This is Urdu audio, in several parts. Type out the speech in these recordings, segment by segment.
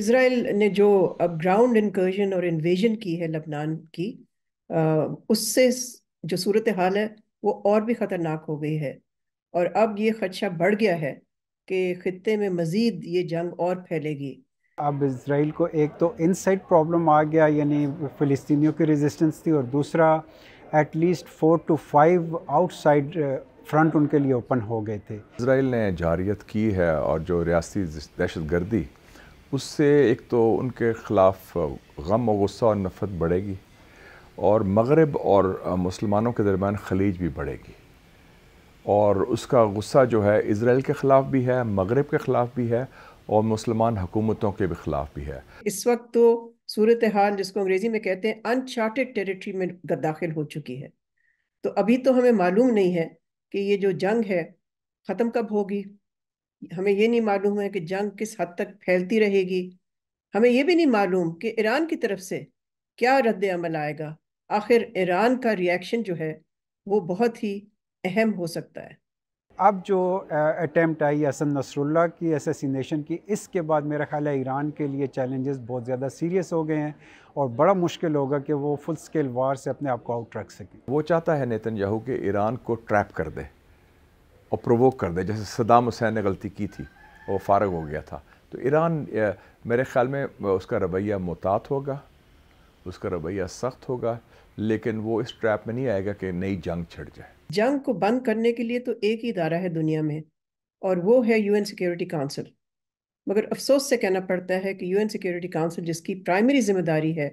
اسرائیل نے جو اب گراؤنڈ انکرژن اور انویژن کی ہے لبنان کی اس سے جو صورت حال ہے وہ اور بھی خطرناک ہو گئی ہے اور اب یہ خدشہ بڑھ گیا ہے کہ خطے میں مزید یہ جنگ اور پھیلے گی اب اسرائیل کو ایک تو ان سائڈ پرابلم آ گیا یعنی فلسطینیوں کی ریزسٹنس تھی اور دوسرا at least four two five outside front ان کے لیے اوپن ہو گئے تھے اسرائیل نے جاریت کی ہے اور جو ریاستی دہشت گردی اس سے ایک تو ان کے خلاف غم و غصہ اور نفرت بڑھے گی اور مغرب اور مسلمانوں کے درمیان خلیج بھی بڑھے گی اور اس کا غصہ جو ہے اسرائیل کے خلاف بھی ہے مغرب کے خلاف بھی ہے اور مسلمان حکومتوں کے بھی خلاف بھی ہے اس وقت تو صورتحال جس کو انگریزی میں کہتے ہیں انچارٹیڈ ٹیریٹری میں داخل ہو چکی ہے تو ابھی تو ہمیں معلوم نہیں ہے کہ یہ جو جنگ ہے ختم کب ہوگی ہمیں یہ نہیں معلوم ہے کہ جنگ کس حد تک پھیلتی رہے گی ہمیں یہ بھی نہیں معلوم کہ ایران کی طرف سے کیا رد عمل آئے گا آخر ایران کا ریاکشن جو ہے وہ بہت ہی اہم ہو سکتا ہے اب جو اٹیمپٹ آئی حسن نصر اللہ کی اسیسینیشن کی اس کے بعد میرا خیال ہے ایران کے لیے چیلنجز بہت زیادہ سیریس ہو گئے ہیں اور بڑا مشکل ہوگا کہ وہ فل سکیل وار سے اپنے آپ کو آؤٹ رکھ سکیں وہ چاہتا ہے نیتن یاہو کہ ایران کو ٹریپ کر دے اور پرووک کر دے جیسے صدام حسین نے غلطی کی تھی وہ فارغ ہو گیا تھا تو ایران میرے خیال میں اس کا رویہ محتاط ہوگا اس کا رویہ سخت ہوگا لیکن وہ اس ٹریپ میں نہیں آئے گا کہ نئی جنگ چھڑ جائے جنگ کو بند کرنے کے لیے تو ایک ہی ادارہ ہے دنیا میں اور وہ ہے یو این سیکیورٹی کانسل مگر افسوس سے کہنا پڑتا ہے کہ یو این سیکیورٹی کانسل جس کی پرائمری ذمہ داری ہے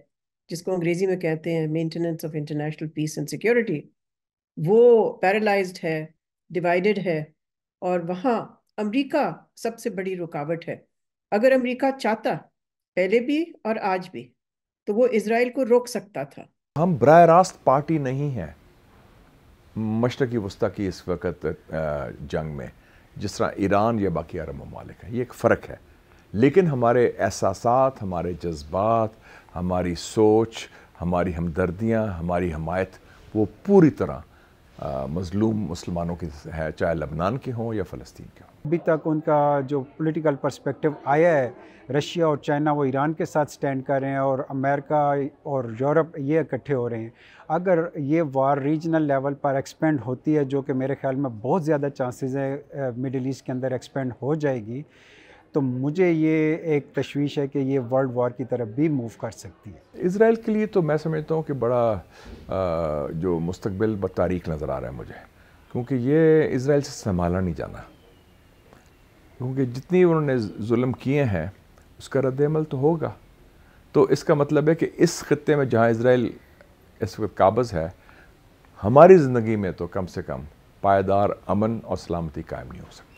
جس کو انگریزی میں کہتے ہیں maintenance of international peace and security وہ پیرالائزڈ ہے ڈیوائیڈڈ ہے اور وہاں امریکہ سب سے بڑی رکاوٹ ہے اگر امریکہ چاہتا پہلے بھی اور آج بھی تو وہ اسرائیل کو روک سکتا تھا ہم براہ راست پارٹی نہیں ہیں مشرقی وسطی کی اس وقت جنگ میں جس طرح ایران یا باقی عرب ممالک ہیں یہ ایک فرق ہے لیکن ہمارے احساسات ہمارے جذبات ہماری سوچ ہماری ہمدردیاں ہماری حمایت وہ پوری طرح مظلوم مسلمانوں کی ہے چاہے لبنان کے ہوں یا فلسطین کے ہوں ابھی تک ان کا جو پولیٹیکل پرسپیکٹیو آیا ہے رشیا اور چائنا وہ ایران کے ساتھ سٹینڈ کر رہے ہیں اور امریکہ اور یورپ یہ اکٹھے ہو رہے ہیں اگر یہ وار ریجنل لیول پر ایکسپینڈ ہوتی ہے جو کہ میرے خیال میں بہت زیادہ چانسز ہیں مڈل ایسٹ کے اندر ایکسپینڈ ہو جائے گی تو مجھے یہ ایک تشویش ہے کہ یہ ورلڈ وار کی طرف بھی موو کر سکتی ہے اسرائیل کے لیے تو میں سمجھتا ہوں کہ بڑا جو مستقبل تاریخ نظر آ رہا ہے مجھے کیونکہ یہ اسرائیل سے سنبھالا نہیں جانا کیونکہ جتنی انہوں نے ظلم کیے ہیں اس کا رد عمل تو ہوگا تو اس کا مطلب ہے کہ اس خطے میں جہاں اسرائیل اس وقت قابض ہے ہماری زندگی میں تو کم سے کم پائیدار امن اور سلامتی قائم نہیں ہو سکتی